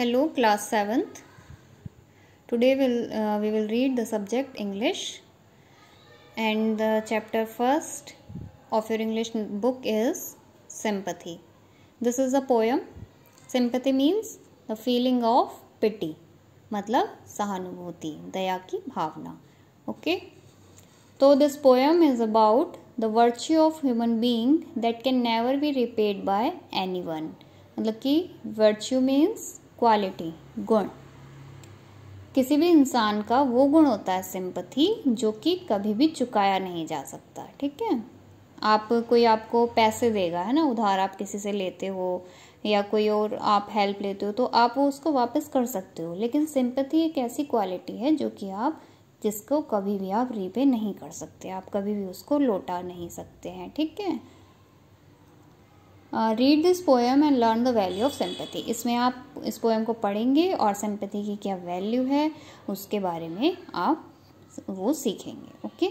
hello class 7th today we'll uh, we will read the subject english and the chapter first of your english book is sympathy this is a poem sympathy means the feeling of pity मतलब सहानुभूति दया की भावना okay तो this poem is about the virtue of human being that can never be repaid by anyone मतलब कि virtue means quality गुण किसी भी इंसान का वो गुण होता है सिंपथी जो कि कभी भी चुकाया नहीं जा सकता ठीक है आप कोई आपको पैसे देगा है ना उधार आप किसी से लेते हो या कोई और आप हेल्प लेते हो तो आप वो उसको वापस कर सकते हो लेकिन सिंपथी एक ऐसी क्वालिटी है जो कि आप जिसको कभी भी आप रीपे नहीं कर सकते आप कभी भी उसको लौटा नहीं सकते हैं ठीक है read this poem and learn the value of sympathy इसमें आप इस पोएम को पढ़ेंगे और सिंपथी की क्या वैल्यू है उसके बारे में आप वो सीखेंगे okay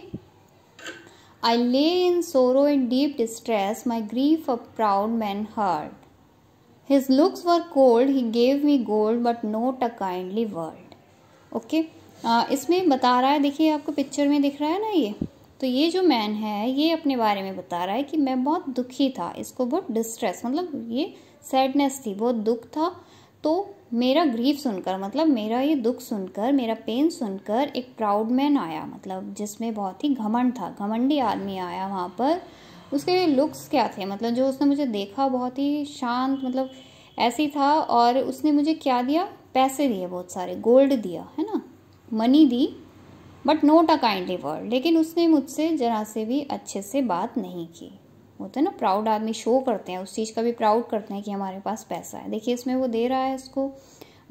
I lay in sorrow in deep distress my grief a proud man heard his looks were cold he gave me gold but not a kindly word okay इसमें बता रहा है देखिए आपको पिक्चर में दिख रहा है ना ये तो ये जो मैन है ये अपने बारे में बता रहा है कि मैं बहुत दुखी था इसको बहुत डिस्ट्रेस मतलब ये सैडनेस थी बहुत दुख था तो मेरा ग्रीफ सुनकर मतलब मेरा ये दुख सुनकर मेरा पेन सुनकर एक प्राउड मैन आया मतलब जिसमें बहुत ही घमंड था घमंडी आदमी आया वहाँ पर उसके लुक्स क्या थे मतलब जो उसने मुझे देखा बहुत ही शांत मतलब ऐसे ही था और उसने मुझे क्या दिया पैसे दिए बहुत सारे गोल्ड दिया है ना मनी दी but not a kindly word लेकिन उसने मुझसे ज़रा से भी अच्छे से बात नहीं की होते तो ना प्राउड आदमी शो करते हैं उस चीज़ का भी प्राउड करते हैं कि हमारे पास पैसा है देखिए इसमें वो दे रहा है उसको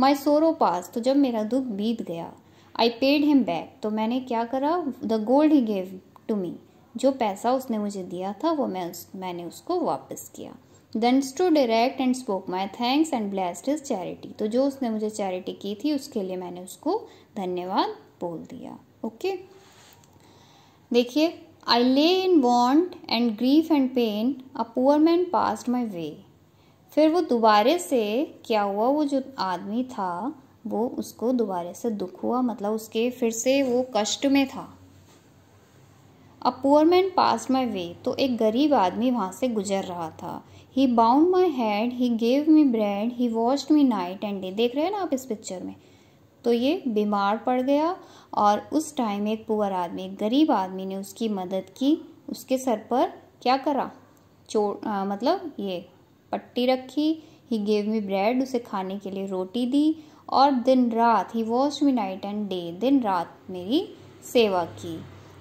माई सोरो पास तो जब मेरा दुख बीत गया आई पेड हिम बैक तो मैंने क्या करा the gold he gave to me जो पैसा उसने मुझे दिया था वो मैं उस मैंने उसको वापस किया then to direct and spoke my thanks and blessed is charity तो जो उसने मुझे चैरिटी की थी उसके लिए मैंने उसको धन्यवाद बोल दिया ओके देखिए I lay in want and grief and pain a poor man passed my way फिर वो दोबारे से क्या हुआ वो जो आदमी था वो उसको दोबारे से दुख हुआ मतलब उसके फिर से वो कष्ट में था अ पुअर मैन पास माई वे तो एक गरीब आदमी वहाँ से गुजर रहा था he bound my head he gave me bread he washed me night and day देख रहे हैं ना आप इस पिक्चर में तो ये बीमार पड़ गया और उस टाइम एक पुअर आदमी एक गरीब आदमी ने उसकी मदद की उसके सर पर क्या करा चोट आ, मतलब ये पट्टी रखी ही गेव मी ब्रेड उसे खाने के लिए रोटी दी और दिन रात he watch me night and day दिन रात मेरी सेवा की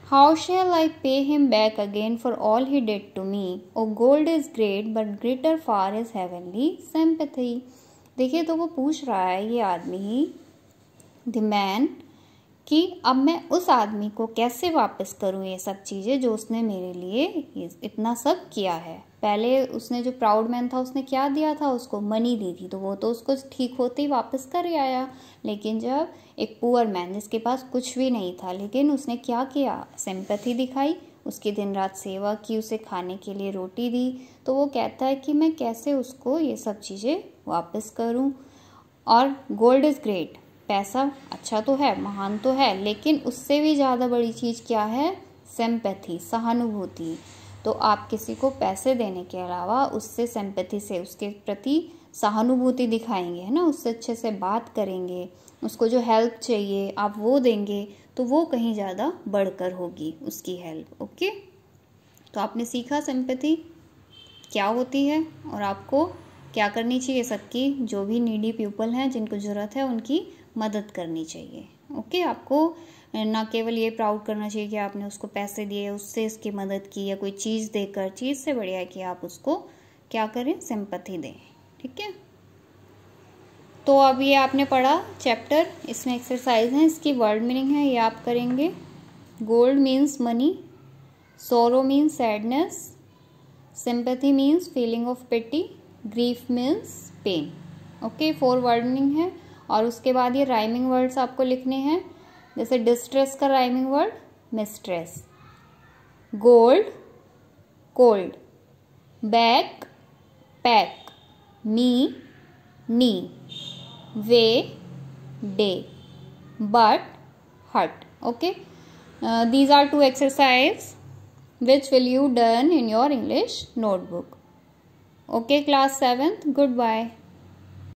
how shall I pay him back again for all he did to me oh gold is great but greater far is heavenly sympathy देखिए तो वो पूछ रहा है ये आदमी ही द मैन कि अब मैं उस आदमी को कैसे वापस करूं ये सब चीज़ें जो उसने मेरे लिए इतना सब किया है पहले उसने जो प्राउड मैन था उसने क्या दिया था उसको मनी दी थी तो वो तो उसको ठीक होते ही वापस कर ही आया लेकिन जब एक पुअर मैन जिसके पास कुछ भी नहीं था लेकिन उसने क्या किया सिंपथी दिखाई उसकी दिन रात सेवा की उसे खाने के लिए रोटी दी तो वो कहता है कि मैं कैसे उसको ये सब चीज़ें वापस करूँ और गोल्ड इज़ ग्रेट पैसा अच्छा तो है महान तो है लेकिन उससे भी ज़्यादा बड़ी चीज़ क्या है सेम्पैथी सहानुभूति तो आप किसी को पैसे देने के अलावा उससे सेम्पैथी से उसके प्रति सहानुभूति दिखाएंगे है ना उससे अच्छे से बात करेंगे उसको जो हेल्प चाहिए आप वो देंगे तो वो कहीं ज़्यादा बढ़कर होगी उसकी हेल्प ओके तो आपने सीखा सेम्पैथी क्या होती है और आपको क्या करनी चाहिए सबकी जो भी नीडी पीपल हैं जिनको ज़रूरत है उनकी मदद करनी चाहिए ओके आपको ना केवल ये प्राउड करना चाहिए कि आपने उसको पैसे दिए उससे इसकी मदद की या कोई चीज़ देकर चीज़ से बढ़िया है कि आप उसको क्या करें सिंपथी दें ठीक है तो अब ये आपने पढ़ा चैप्टर इसमें एक्सरसाइज है इसकी वर्ड मीनिंग है ये आप करेंगे gold means money sorrow means sadness sympathy means feeling of pity grief means pain okay four वर्डनिंग है और उसके बाद ये राइमिंग वर्ड्स आपको लिखने हैं जैसे डिस्ट्रेस का rhyming word mistress gold cold back pack me knee way day but hut okay these are two exercise which will you done in your English notebook Okay, class 7th. Goodbye.